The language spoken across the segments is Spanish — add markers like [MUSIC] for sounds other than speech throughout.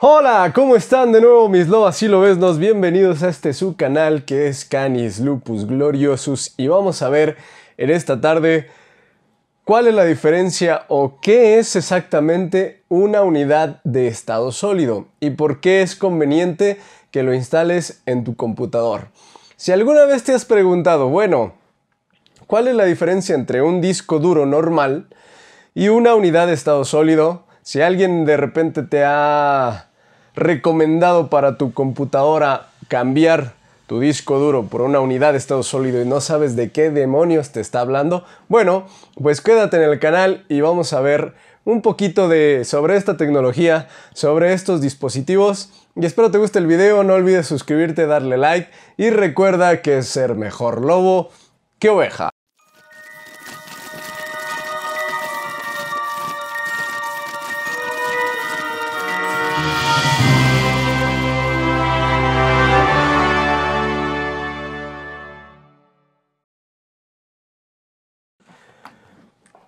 Hola, ¿cómo están de nuevo mis lobas y nos Bienvenidos a este su canal que es Canis Lupus Gloriosus y vamos a ver en esta tarde cuál es la diferencia o qué es exactamente una unidad de estado sólido y por qué es conveniente que lo instales en tu computador. Si alguna vez te has preguntado, bueno, ¿cuál es la diferencia entre un disco duro normal y una unidad de estado sólido? Si alguien de repente te ha recomendado para tu computadora cambiar tu disco duro por una unidad de estado sólido y no sabes de qué demonios te está hablando, bueno, pues quédate en el canal y vamos a ver un poquito de sobre esta tecnología, sobre estos dispositivos y espero te guste el video, no olvides suscribirte, darle like y recuerda que ser mejor lobo que oveja.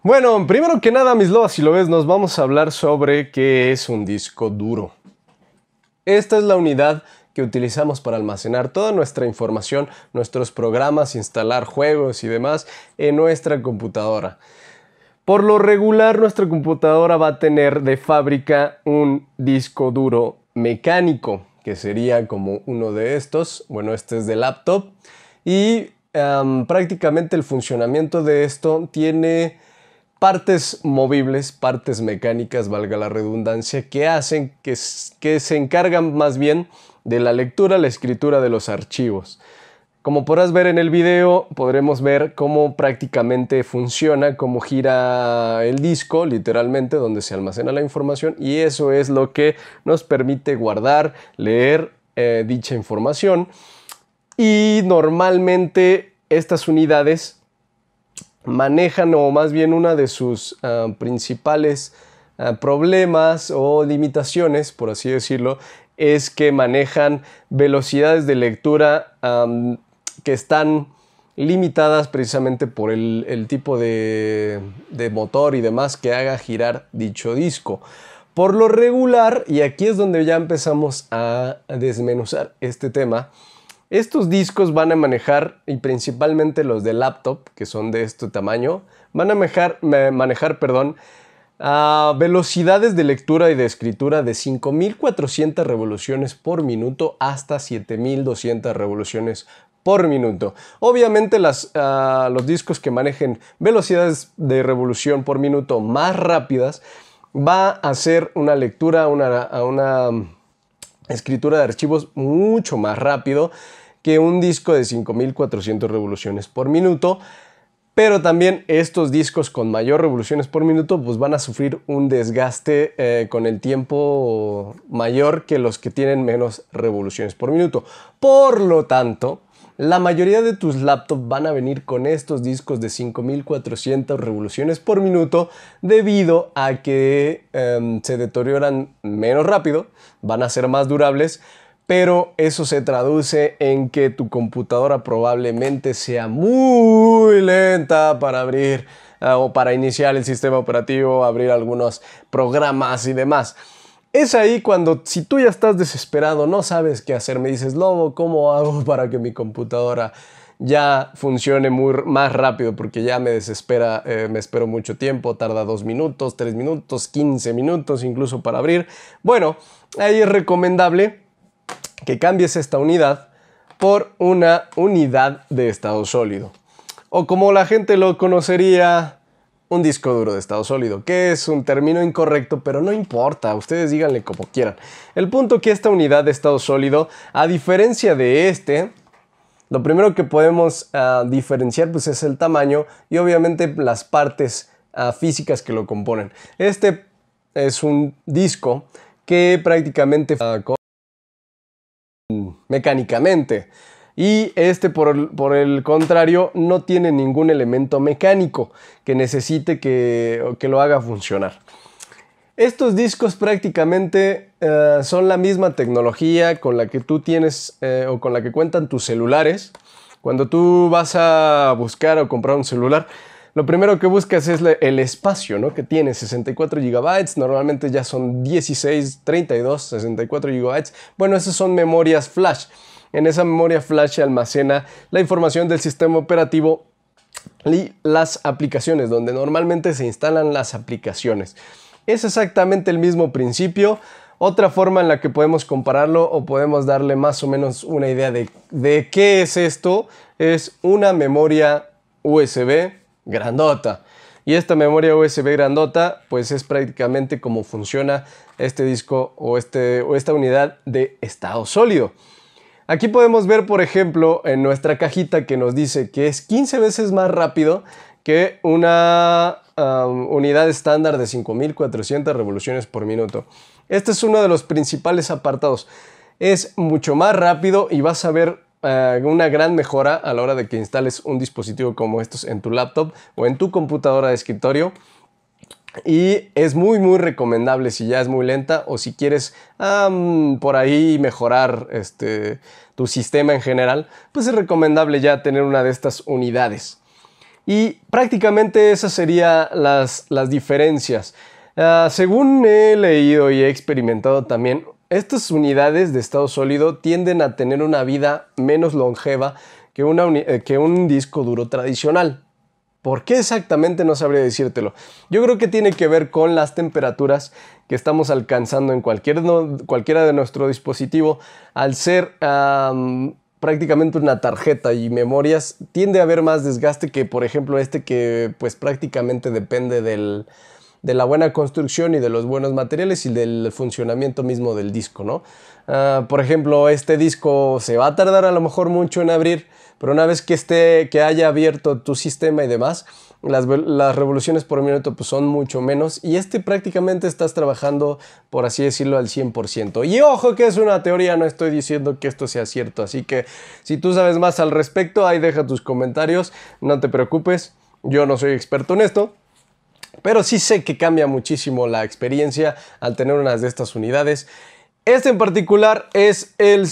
Bueno, primero que nada, mis lobas lo ves, nos vamos a hablar sobre qué es un disco duro. Esta es la unidad que utilizamos para almacenar toda nuestra información, nuestros programas, instalar juegos y demás en nuestra computadora. Por lo regular, nuestra computadora va a tener de fábrica un disco duro mecánico, que sería como uno de estos. Bueno, este es de laptop. Y prácticamente el funcionamiento de esto tiene partes movibles, partes mecánicas, valga la redundancia, que hacen que, se encargan más bien de la lectura, la escritura de los archivos. Como podrás ver en el video, podremos ver cómo prácticamente funciona, cómo gira el disco, literalmente, donde se almacena la información, y eso es lo que nos permite guardar, leer eh, dicha información. Y normalmente estas unidades manejan o más bien una de sus ah, principales ah, problemas o limitaciones, por así decirlo, es que manejan velocidades de lectura que están limitadas precisamente por el, tipo de, motor y demás que haga girar dicho disco. Por lo regular, y aquí es donde ya empezamos a desmenuzar este tema, estos discos van a manejar, y principalmente los de laptop, que son de este tamaño, van a manejar, manejar perdón, velocidades de lectura y de escritura de 5.400 revoluciones por minuto hasta 7.200 revoluciones por minuto. Obviamente ah, los discos que manejen velocidades de revolución por minuto más rápidas va a hacer una lectura, una, una mm, escritura de archivos mucho más rápido que un disco de 5400 revoluciones por minuto, pero también estos discos con mayor revoluciones por minuto pues van a sufrir un desgaste eh, con el tiempo mayor que los que tienen menos revoluciones por minuto. Por lo tanto, la mayoría de tus laptops van a venir con estos discos de 5400 revoluciones por minuto debido a que em, se deterioran menos rápido, van a ser más durables, pero eso se traduce en que tu computadora probablemente sea muy lenta para abrir eh, o para iniciar el sistema operativo, abrir algunos programas y demás. Es ahí cuando, si tú ya estás desesperado, no sabes qué hacer, me dices, Lobo, ¿cómo hago [LAUGHS] para que mi computadora ya funcione muy, más rápido? Porque ya me desespera, eh, me espero mucho tiempo, tarda dos minutos, tres minutos, quince minutos incluso para abrir. Bueno, ahí es recomendable que cambies esta unidad por una unidad de estado sólido. O como la gente lo conocería, un disco duro de estado sólido, que es un término incorrecto, pero no importa, ustedes díganle como quieran. El punto que esta unidad de estado sólido, a diferencia de este, lo primero que podemos ah, diferenciar pues, es el tamaño y obviamente las partes ah, físicas que lo componen. Este es un disco que prácticamente... Ah, mecánicamente. Y este, por, el contrario, no tiene ningún elemento mecánico que necesite que, lo haga funcionar. Estos discos prácticamente eh, son la misma tecnología con la que tú tienes eh, o con la que cuentan tus celulares. Cuando tú vas a buscar o comprar un celular, lo primero que buscas es el espacio, ¿no? Que tiene 64 GB, normalmente ya son 16, 32, 64 GB. Bueno, esas son memorias flash. En esa memoria flash se almacena la información del sistema operativo y las aplicaciones, donde normalmente se instalan las aplicaciones. Es exactamente el mismo principio. Otra forma en la que podemos compararlo o podemos darle más o menos una idea de, de qué es esto es una memoria USB grandota. Y esta memoria USB grandota, pues es prácticamente como funciona este disco o, este, o esta unidad de estado sólido. Aquí podemos ver, por ejemplo, en nuestra cajita que nos dice que es 15 veces más rápido que una unidad estándar de 5400 revoluciones por minuto. Este es uno de los principales apartados. Es mucho más rápido y vas a ver eh, una gran mejora a la hora de que instales un dispositivo como estos en tu laptop o en tu computadora de escritorio. Y es muy muy recomendable si ya es muy lenta o si quieres por ahí mejorar este, tu sistema en general, pues es recomendable ya tener una de estas unidades. Y prácticamente esas serían las, diferencias. Ah, según he leído y he experimentado también, estas unidades de estado sólido tienden a tener una vida menos longeva eh, que, un disco duro tradicional. ¿Por qué exactamente no sabría decírtelo? Yo creo que tiene que ver con las temperaturas que estamos alcanzando en cualquier cualquiera de nuestro dispositivo. Al ser prácticamente una tarjeta y memorias, tiende a haber más desgaste que, por ejemplo, este que pues prácticamente depende del, de la buena construcción y de los buenos materiales y del funcionamiento mismo del disco, ¿no? Ah, por ejemplo, este disco se va a tardar a lo mejor mucho en abrir, pero una vez que esté, que haya abierto tu sistema y demás, las, revoluciones por minuto pues, son mucho menos y este prácticamente estás trabajando, por así decirlo, al 100%. Y ojo que es una teoría, no estoy diciendo que esto sea cierto, así que si tú sabes más al respecto, ahí deja tus comentarios, no te preocupes, yo no soy experto en esto. Pero sí sé que cambia muchísimo la experiencia al tener unas de estas unidades. Este en particular es el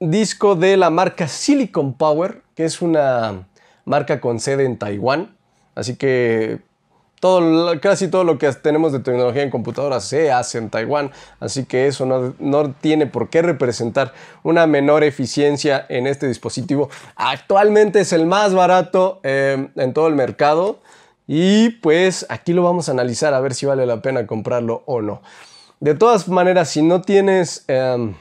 disco de la marca Silicon Power, que es una marca con sede en Taiwán. Así que casi todo lo que tenemos de tecnología en computadoras se hace en Taiwán, así que eso no, tiene por qué representar una menor eficiencia en este dispositivo. Actualmente es el más barato eh, en todo el mercado. Y pues aquí lo vamos a analizar a ver si vale la pena comprarlo o no. De todas maneras, si no tienes... Em,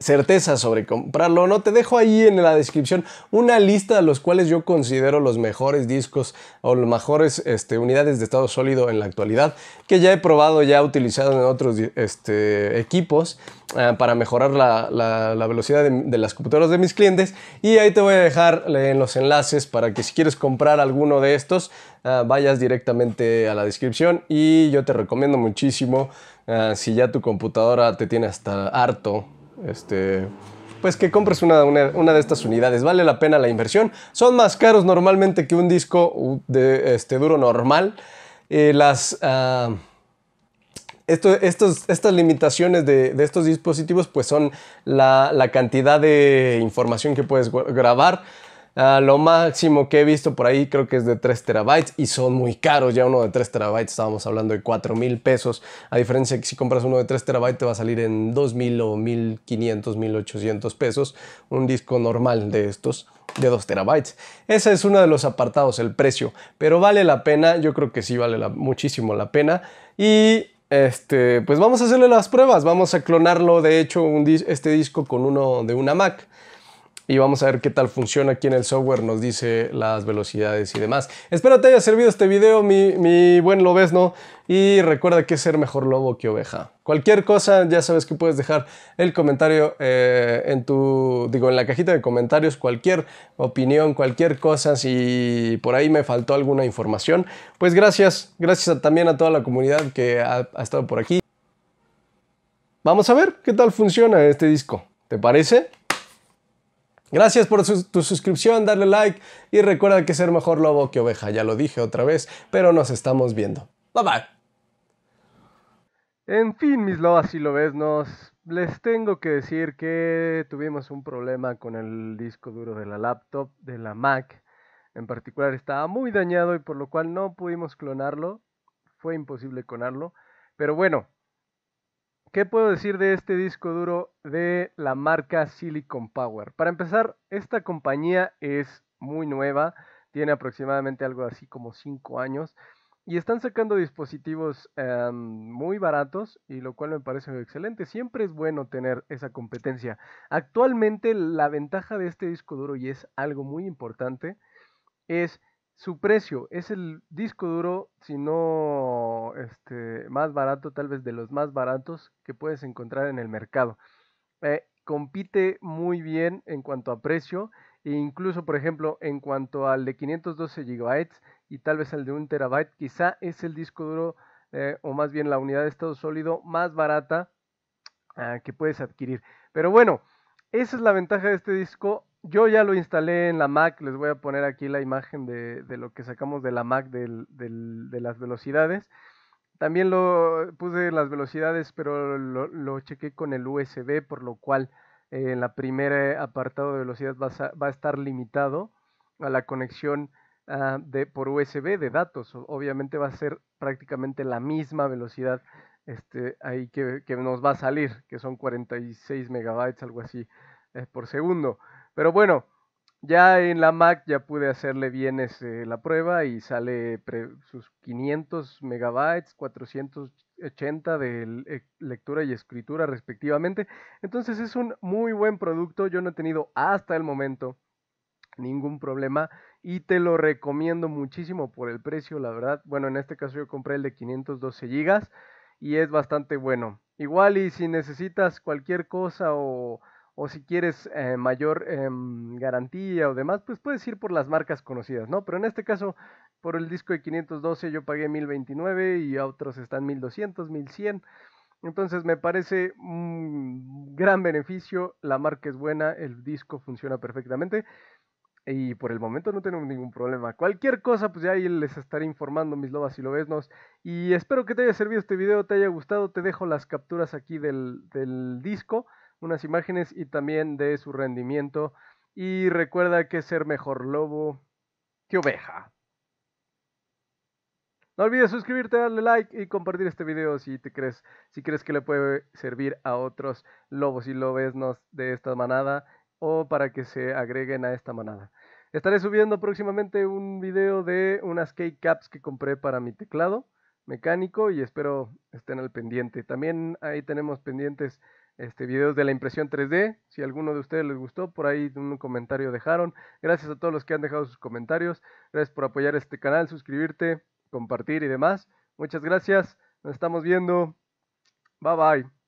certeza sobre comprarlo no, te dejo ahí en la descripción una lista de los cuales yo considero los mejores discos o las mejores este, unidades de estado sólido en la actualidad, que ya he probado, ya he utilizado en otros este, equipos eh, para mejorar la, velocidad de, las computadoras de mis clientes. Y ahí te voy a dejar en los enlaces para que si quieres comprar alguno de estos, eh, vayas directamente a la descripción y yo te recomiendo muchísimo eh, si ya tu computadora te tiene hasta harto este, pues que compres una, de estas unidades. Vale la pena la inversión. Son más caros normalmente que un disco de este, duro normal. Eh, las, ah, estas limitaciones de, estos dispositivos pues son la cantidad de información que puedes grabar Ah, lo máximo que he visto por ahí creo que es de 3 terabytes y son muy caros. Ya uno de 3 terabytes estábamos hablando de $4,000 mil pesos. A diferencia que si compras uno de 3 terabytes te va a salir en $2,000 mil o 1500, 1800 pesos. Un disco normal de estos de 2 terabytes. Ese es uno de los apartados, el precio. Pero vale la pena, yo creo que sí vale muchísimo la pena. Y este, pues vamos a hacerle las pruebas. Vamos a clonarlo, de hecho, este disco con uno de una Mac y vamos a ver qué tal funciona aquí en el software, nos dice las velocidades y demás. Espero te haya servido este video, mi, mi buen lobesno, y recuerda que es ser mejor lobo que oveja. Cualquier cosa, ya sabes que puedes dejar el comentario eh, en tu, digo, en la cajita de comentarios, cualquier opinión, cualquier cosa, si por ahí me faltó alguna información, pues gracias, gracias también a toda la comunidad que ha estado por aquí. Vamos a ver qué tal funciona este disco. ¿Te parece? Gracias por tu suscripción, darle like y recuerda que ser mejor lobo que oveja, ya lo dije otra vez, pero nos estamos viendo. Bye bye. En fin, mis lobas y ves, nos les tengo que decir que tuvimos un problema con el disco duro de la laptop, de la Mac. En particular estaba muy dañado y por lo cual no pudimos clonarlo. Fue imposible clonarlo. Pero bueno, ¿Qué puedo decir de este disco duro de la marca Silicon Power? Para empezar, esta compañía es muy nueva, tiene aproximadamente algo así como 5 años y están sacando dispositivos em, muy baratos y lo cual me parece excelente. Siempre es bueno tener esa competencia. Actualmente la ventaja de este disco duro y es algo muy importante es su precio es el disco duro, si no este, más barato, tal vez de los más baratos que puedes encontrar en el mercado. Eh, compite muy bien en cuanto a precio, e incluso, por ejemplo, en cuanto al de 512 GB y tal vez al de 1 TB, quizá es el disco duro, eh, o más bien la unidad de estado sólido más barata ah, que puedes adquirir. Pero bueno, esa es la ventaja de este disco yo ya lo instalé en la Mac, les voy a poner aquí la imagen de, lo que sacamos de la Mac de las velocidades. También lo eh, puse las velocidades, pero lo, lo chequé con el USB, por lo cual eh, en la primera eh, apartado de velocidad va a, estar limitado a la conexión ah, por USB de datos. Obviamente va a ser prácticamente la misma velocidad este, ahí que, nos va a salir, que son 46 megabytes, algo así, por segundo. Pero bueno, ya en la Mac ya pude hacerle bien este, la prueba y sale sus 500 megabytes, 480 de eh, lectura y escritura respectivamente. Entonces es un muy buen producto. Yo no he tenido hasta el momento ningún problema y te lo recomiendo muchísimo por el precio, la verdad. Bueno, en este caso yo compré el de 512 gigas y es bastante bueno. Igual y si necesitas cualquier cosa o o si quieres eh, mayor em, garantía o demás, pues puedes ir por las marcas conocidas, ¿no? Pero en este caso, por el disco de 512 yo pagué 1029 y otros están 1200, 1100. Entonces me parece un gran beneficio, la marca es buena, el disco funciona perfectamente y por el momento no tenemos ningún problema. Cualquier cosa, pues ya ahí les estaré informando, mis lobas y lobesnos. Y espero que te haya servido este video, te haya gustado. Te dejo las capturas aquí del, del disco unas imágenes y también de su rendimiento. Y recuerda que ser mejor lobo que oveja. No olvides suscribirte, darle like y compartir este video si te crees, si crees que le puede servir a otros lobos y lobesnos de esta manada o para que se agreguen a esta manada. Estaré subiendo próximamente un video de unas K-Caps que compré para mi teclado mecánico y espero estén al pendiente. También ahí tenemos pendientes este, videos de la impresión 3D. Si alguno de ustedes les gustó, por ahí un comentario dejaron. Gracias a todos los que han dejado sus comentarios. Gracias por apoyar este canal, suscribirte, compartir y demás. Muchas gracias. Nos estamos viendo. Bye bye.